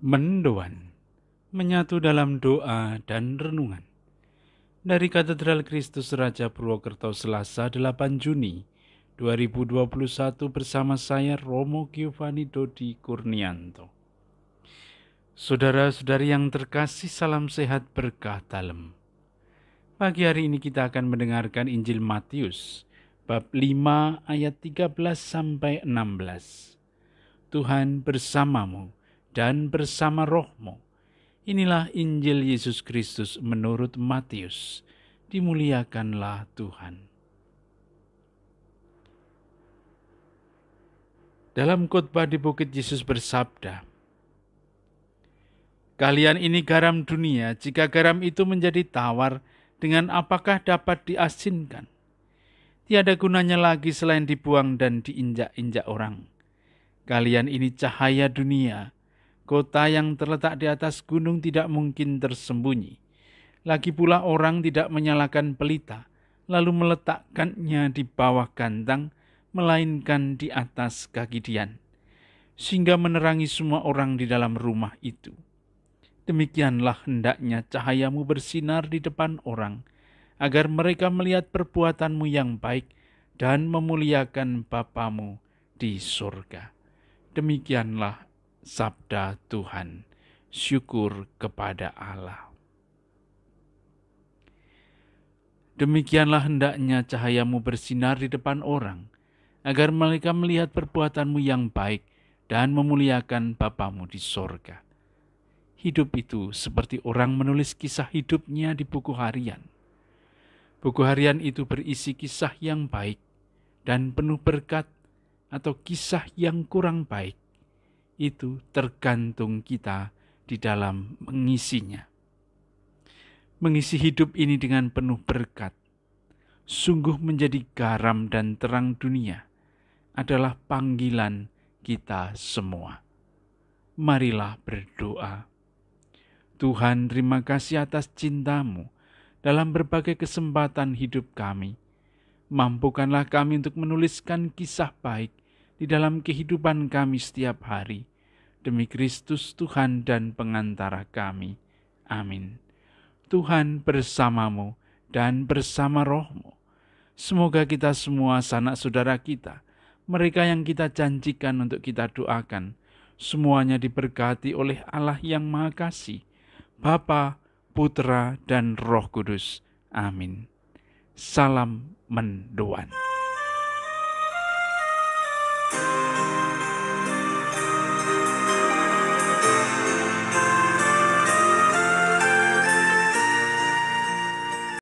mendoan, menyatu dalam doa dan renungan. Dari Katedral Kristus Raja Purwokerto Selasa 8 Juni 2021 bersama saya Romo Giovanni Dodi Kurnianto. Saudara-saudari yang terkasih salam sehat berkah dalam. Pagi hari ini kita akan mendengarkan Injil Matius bab 5 ayat 13 sampai 16. Tuhan bersamamu dan bersama rohmu. Inilah Injil Yesus Kristus menurut Matius. Dimuliakanlah Tuhan. Dalam khotbah di bukit Yesus bersabda, Kalian ini garam dunia, jika garam itu menjadi tawar, dengan apakah dapat diasinkan? Tiada gunanya lagi selain dibuang dan diinjak-injak orang. Kalian ini cahaya dunia, Kota yang terletak di atas gunung tidak mungkin tersembunyi. Lagi pula orang tidak menyalakan pelita, lalu meletakkannya di bawah gantang, melainkan di atas kaki Dian, sehingga menerangi semua orang di dalam rumah itu. Demikianlah hendaknya cahayamu bersinar di depan orang, agar mereka melihat perbuatanmu yang baik dan memuliakan Bapamu di surga. Demikianlah sabda Tuhan. Syukur kepada Allah. Demikianlah hendaknya cahayamu bersinar di depan orang, agar mereka melihat perbuatanmu yang baik dan memuliakan Bapamu di sorga. Hidup itu seperti orang menulis kisah hidupnya di buku harian. Buku harian itu berisi kisah yang baik dan penuh berkat atau kisah yang kurang baik itu tergantung kita di dalam mengisinya. Mengisi hidup ini dengan penuh berkat, sungguh menjadi garam dan terang dunia, adalah panggilan kita semua. Marilah berdoa. Tuhan, terima kasih atas cintamu dalam berbagai kesempatan hidup kami. Mampukanlah kami untuk menuliskan kisah baik di dalam kehidupan kami setiap hari, demi Kristus Tuhan dan pengantara kami. Amin. Tuhan bersamamu dan bersama rohmu. Semoga kita semua sanak saudara kita, mereka yang kita janjikan untuk kita doakan, semuanya diberkati oleh Allah yang Maha Kasih, Bapa, Putra, dan Roh Kudus. Amin. Salam mendoan.